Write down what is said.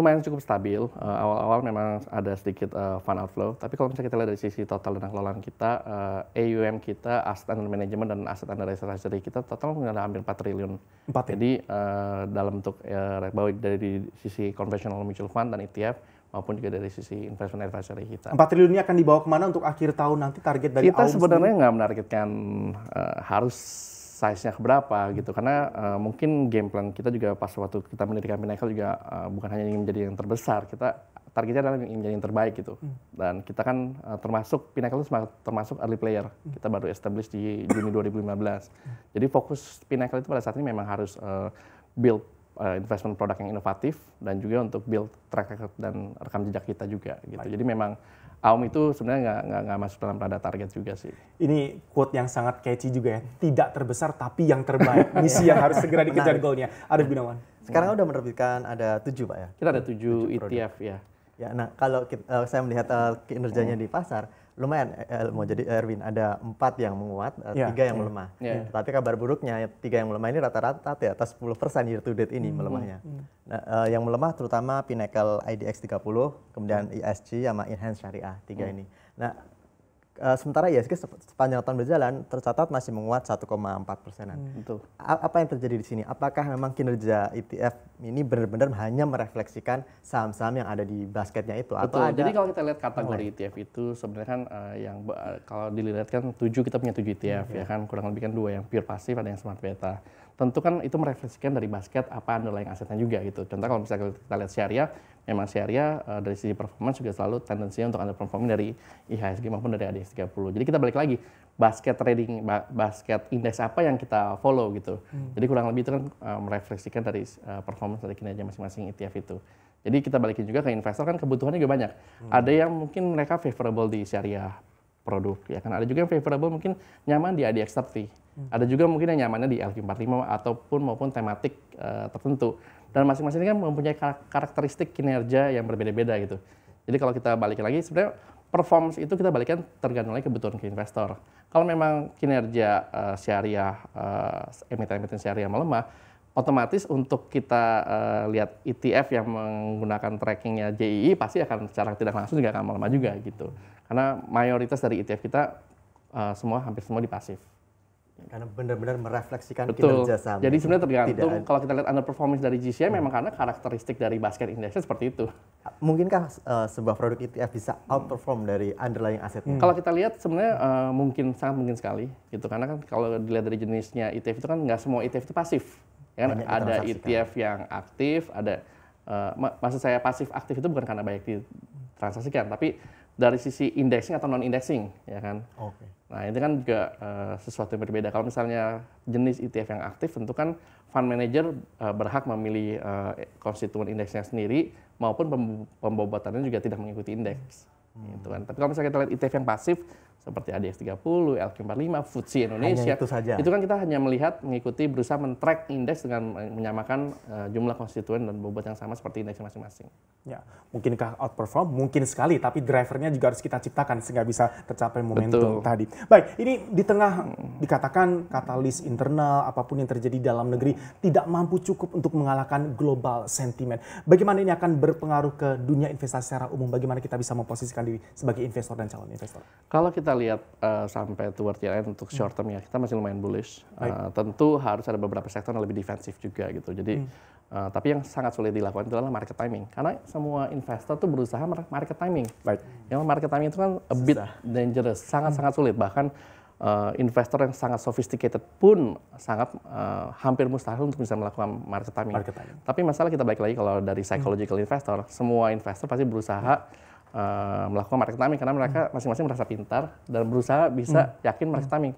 lumayan cukup stabil. Eh, awal-awal uh, memang ada sedikit uh, eh, fund outflow, tapi kalau misalnya kita lihat dari sisi total dana kelolaan kita, uh, eh, AUM kita, aset under management dan aset under advisory kita total ada hampir 4 triliun. 4 ya? Jadi uh, dalam untuk uh, baik dari di sisi conventional mutual fund dan ETF maupun juga dari sisi investment advisory kita. 4 triliun ini akan dibawa kemana untuk akhir tahun nanti target dari Kita sebenarnya nggak menargetkan uh, harus size-nya berapa gitu karena uh, mungkin game plan kita juga pas waktu kita mendirikan Pinnacle juga uh, bukan hanya ingin menjadi yang terbesar kita targetnya adalah ingin menjadi yang terbaik gitu hmm. dan kita kan uh, termasuk Pinnacle itu termasuk early player hmm. kita baru establish di Juni 2015 hmm. jadi fokus Pinnacle itu pada saat ini memang harus uh, build investment produk yang inovatif dan juga untuk build track record dan rekam jejak kita juga gitu. Baik. Jadi memang Aum itu sebenarnya nggak nggak masuk dalam tanda target juga sih. Ini quote yang sangat catchy juga ya. Tidak terbesar tapi yang terbaik. Misi yang harus segera dikejar golnya. Arif Gunawan. Sekarang udah menerbitkan ada tujuh pak ya? Kita ada tujuh, tujuh ETF ya. Ya, nah kalau kita, uh, saya melihat uh, kinerjanya hmm. di pasar, lumayan eh, eh, mau Jadi Erwin ada empat yang menguat, yeah. Ya, tiga yang ya. melemah. Yeah. Ya. Tapi kabar buruknya tiga yang melemah ini rata-rata di atas 10 persen year to date ini mm -hmm. melemahnya. Mm Nah, uh, yang melemah terutama Pinnacle IDX 30, kemudian ISG sama Enhanced Syariah tiga mm ini. Nah Eh, sementara ya, ISG sepanjang tahun berjalan tercatat masih menguat 1,4 persenan. Hmm. Betul. Apa yang terjadi di sini? Apakah memang kinerja ETF ini benar-benar hanya merefleksikan saham-saham yang ada di basketnya itu? Betul. Atau ada Jadi kalau kita lihat kategori ETF itu sebenarnya kan uh, yang uh, kalau dilihat kan tujuh kita punya tujuh ETF hmm. Iya. ya kan kurang lebih kan dua yang pure pasif ada yang smart beta. Tentu kan itu merefleksikan dari basket apa underlying asetnya juga gitu. Contoh kalau misalnya kita lihat syariah Emang syariah eh, uh, dari sisi performance juga selalu tendensinya untuk underperforming dari IHSG maupun dari ADX 30. Jadi kita balik lagi basket trading ba basket indeks apa yang kita follow gitu. Hmm. Jadi kurang lebih itu kan uh, merefleksikan dari uh, performance dari kinerja masing-masing ETF itu. Jadi kita balikin juga ke investor kan kebutuhannya juga banyak. Hmm. Ada yang mungkin mereka favorable di syariah produk ya kan ada juga yang favorable mungkin nyaman di ADX30 e hmm. ada juga mungkin yang nyamannya di LQ45 ataupun maupun tematik uh, tertentu dan masing-masing ini kan mempunyai karakteristik kinerja yang berbeda-beda gitu jadi kalau kita balikin lagi sebenarnya performance itu kita balikkan tergantung lagi kebutuhan ke investor kalau memang kinerja uh, syariah uh, emiten-emiten syariah melemah otomatis untuk kita uh, lihat ETF yang menggunakan trackingnya JII pasti akan secara tidak langsung juga akan melemah juga gitu. Karena mayoritas dari ETF kita uh, semua hampir semua di pasif. Karena benar-benar merefleksikan Betul. kinerja saham. Jadi ya. sebenarnya tergantung tidak. kalau kita lihat underperformance dari GCM hmm. memang karena karakteristik dari basket indeksnya seperti itu. Mungkinkah uh, sebuah produk ETF bisa outperform dari underlying asetnya? Hmm. Kalau kita lihat sebenarnya uh, mungkin sangat mungkin sekali gitu karena kan kalau dilihat dari jenisnya ETF itu kan nggak semua ETF itu pasif ya kan ada ETF yang aktif, ada uh, maksud saya pasif aktif itu bukan karena banyak ditransaksikan, tapi dari sisi indexing atau non indexing, ya kan. Okay. Nah itu kan juga uh, sesuatu yang berbeda. Kalau misalnya jenis ETF yang aktif, tentu kan fund manager uh, berhak memilih uh, konstituen indeksnya sendiri, maupun pembobotannya juga tidak mengikuti indeks. Hmm. Gitu kan. Tapi kalau misalnya kita lihat ETF yang pasif, seperti ADX30, LQ45, FTSE Indonesia. itu saja. Itu kan kita hanya melihat, mengikuti, berusaha men-track indeks dengan menyamakan uh, jumlah konstituen dan bobot yang sama seperti indeks masing-masing. Ya, mungkinkah outperform? Mungkin sekali, tapi drivernya juga harus kita ciptakan sehingga bisa tercapai momentum Betul. tadi. Baik, ini di tengah dikatakan katalis internal, apapun yang terjadi dalam negeri, tidak mampu cukup untuk mengalahkan global sentiment. Bagaimana ini akan berpengaruh ke dunia investasi secara umum? Bagaimana kita bisa memposisikan diri sebagai investor dan calon investor? Kalau kita kita lihat uh, sampai toward year end untuk short term ya kita masih lumayan bullish. Uh, tentu harus ada beberapa sektor yang lebih defensif juga gitu. Jadi hmm. uh, tapi yang sangat sulit dilakukan itu adalah market timing karena semua investor tuh berusaha market timing. Baik. Yang market timing itu kan a bit Susah. dangerous, sangat-sangat hmm. sulit bahkan uh, investor yang sangat sophisticated pun sangat uh, hampir mustahil untuk bisa melakukan market timing. market timing. Tapi masalah kita balik lagi kalau dari hmm. psychological hmm. investor, semua investor pasti berusaha hmm Eh, melakukan market timing karena mereka masing-masing merasa pintar dan berusaha bisa hmm. yakin market timing.